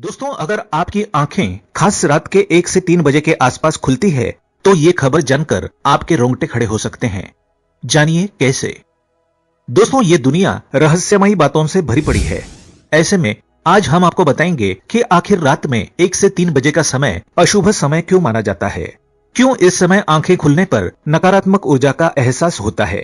दोस्तों अगर आपकी आंखें खास रात के एक से तीन बजे के आसपास खुलती है तो ये खबर जानकर आपके रोंगटे खड़े हो सकते हैं जानिए कैसे दोस्तों ये दुनिया रहस्यमयी बातों से भरी पड़ी है ऐसे में आज हम आपको बताएंगे कि आखिर रात में एक से तीन बजे का समय अशुभ समय क्यों माना जाता है क्यों इस समय आंखें खुलने पर नकारात्मक ऊर्जा का एहसास होता है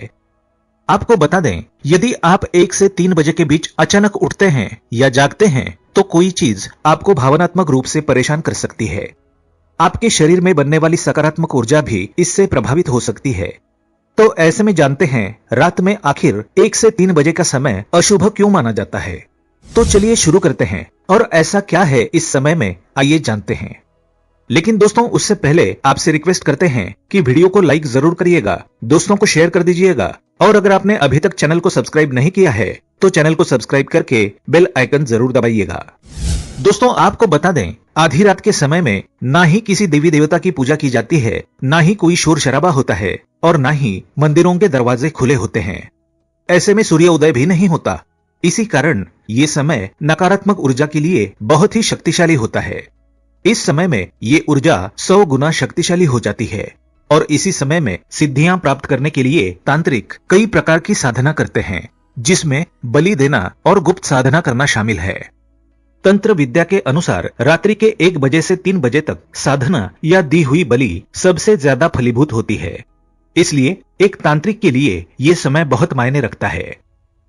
आपको बता दें यदि आप एक से तीन बजे के बीच अचानक उठते हैं या जागते हैं तो कोई चीज आपको भावनात्मक रूप से परेशान कर सकती है आपके शरीर में बनने वाली सकारात्मक ऊर्जा भी इससे प्रभावित हो सकती है तो ऐसे में जानते हैं रात में आखिर एक से तीन बजे का समय अशुभ क्यों माना जाता है तो चलिए शुरू करते हैं और ऐसा क्या है इस समय में आइए जानते हैं लेकिन दोस्तों उससे पहले आपसे रिक्वेस्ट करते हैं कि वीडियो को लाइक जरूर करिएगा दोस्तों को शेयर कर दीजिएगा और अगर आपने अभी तक चैनल को सब्सक्राइब नहीं किया है तो चैनल को सब्सक्राइब करके बेल आइकन जरूर दबाइएगा दोस्तों आपको बता दें आधी रात के समय में ना ही किसी देवी देवता की पूजा की जाती है ना ही कोई शोर शराबा होता है और ना ही मंदिरों के दरवाजे खुले होते हैं ऐसे में सूर्य उदय भी नहीं होता इसी कारण ये समय नकारात्मक ऊर्जा के लिए बहुत ही शक्तिशाली होता है इस समय में ये ऊर्जा सौ गुना शक्तिशाली हो जाती है और इसी समय में सिद्धियां प्राप्त करने के लिए तांत्रिक कई प्रकार की साधना करते हैं जिसमें बलि देना और गुप्त साधना करना शामिल है तंत्र विद्या के अनुसार रात्रि के एक बजे से तीन बजे तक साधना या दी हुई बलि सबसे ज्यादा फलीभूत होती है इसलिए एक तांत्रिक के लिए यह समय बहुत मायने रखता है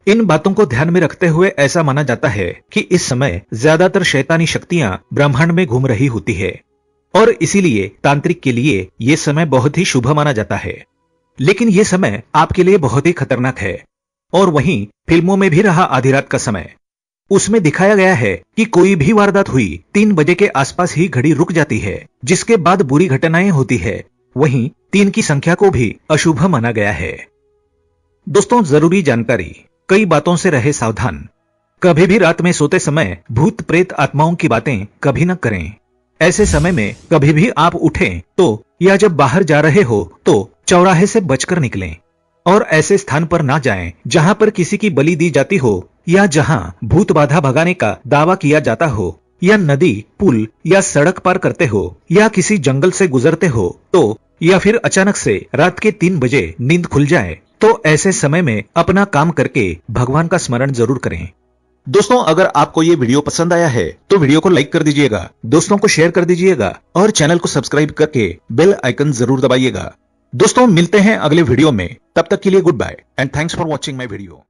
इन बातों को ध्यान में रखते हुए ऐसा माना जाता है कि इस समय ज्यादातर शैतानी शक्तियां ब्रह्मांड में घूम रही होती है और इसीलिए तांत्रिक के लिए यह समय बहुत ही शुभ माना जाता है लेकिन यह समय आपके लिए बहुत ही खतरनाक है और वहीं फिल्मों में भी रहा आधी रात का समय उसमें दिखाया गया है कि कोई भी वारदात हुई तीन बजे के आसपास ही घड़ी रुक जाती है जिसके बाद बुरी घटनाएं होती है वहीं तीन की संख्या को भी अशुभ माना गया है दोस्तों जरूरी जानकारी कई बातों से रहे सावधान कभी भी रात में सोते समय भूत प्रेत आत्माओं की बातें कभी न करें ऐसे समय में कभी भी आप उठें तो या जब बाहर जा रहे हो तो चौराहे से बचकर निकलें और ऐसे स्थान पर ना जाएं जहां पर किसी की बलि दी जाती हो या जहां भूत बाधा भगाने का दावा किया जाता हो या नदी पुल या सड़क पार करते हो या किसी जंगल से गुजरते हो तो या फिर अचानक से रात के तीन बजे नींद खुल जाए तो ऐसे समय में अपना काम करके भगवान का स्मरण जरूर करें दोस्तों अगर आपको ये वीडियो पसंद आया है तो वीडियो को लाइक कर दीजिएगा दोस्तों को शेयर कर दीजिएगा और चैनल को सब्सक्राइब करके बेल आइकन जरूर दबाइएगा दोस्तों मिलते हैं अगले वीडियो में तब तक के लिए goodbye and thanks for watching my video